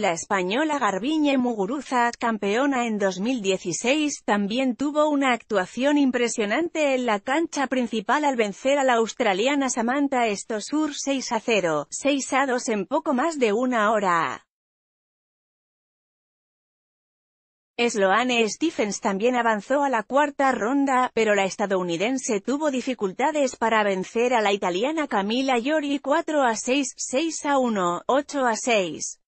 La española Garbiñe Muguruza, campeona en 2016, también tuvo una actuación impresionante en la cancha principal al vencer a la australiana Samantha Estosur 6 a 0, 6 a 2 en poco más de una hora. Sloane Stephens también avanzó a la cuarta ronda, pero la estadounidense tuvo dificultades para vencer a la italiana Camila Iori 4 a 6, 6 a 1, 8 a 6.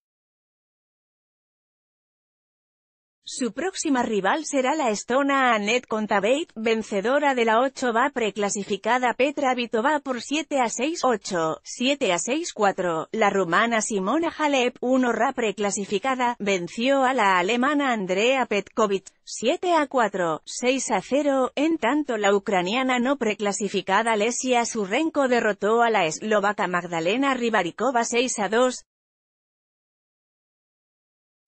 Su próxima rival será la estona Annette Kontaveit, vencedora de la 8-va preclasificada Petra Vitova por 7 a 6-8, 7 a 6-4. La rumana Simona Halep, 1-ra preclasificada, venció a la alemana Andrea Petkovic, 7 a 4, 6 a 0. En tanto la ucraniana no preclasificada Lesia Surrenko derrotó a la eslovaca Magdalena Ribarikova 6 a 2,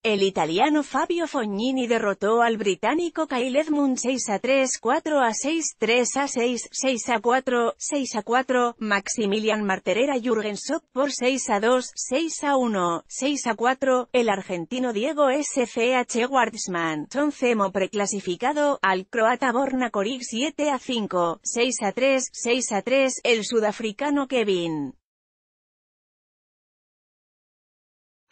el italiano Fabio Fognini derrotó al británico Kyle Edmund 6 a 3, 4 a 6, 3 a 6, 6 a 4, 6 a 4, Maximilian Marterera Jürgen por 6 a 2, 6 a 1, 6 a 4, el argentino Diego SCH Wardsman, Mo preclasificado, al croata Borna Koric 7 a 5, 6 a 3, 6 a 3, el sudafricano Kevin.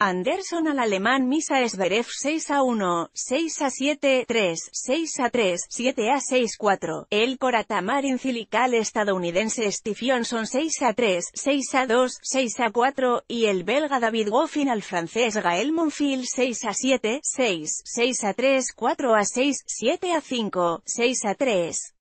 Anderson al alemán Misa esberev 6 a 1, 6 a 7, 3, 6 a 3, 7 a 6, 4. El Coratamarin cilical estadounidense Steve 6 a 3, 6 a 2, 6 a 4, y el belga David Goffin al francés Gael Monfil 6 a 7, 6, 6 a 3, 4 a 6, 7 a 5, 6 a 3.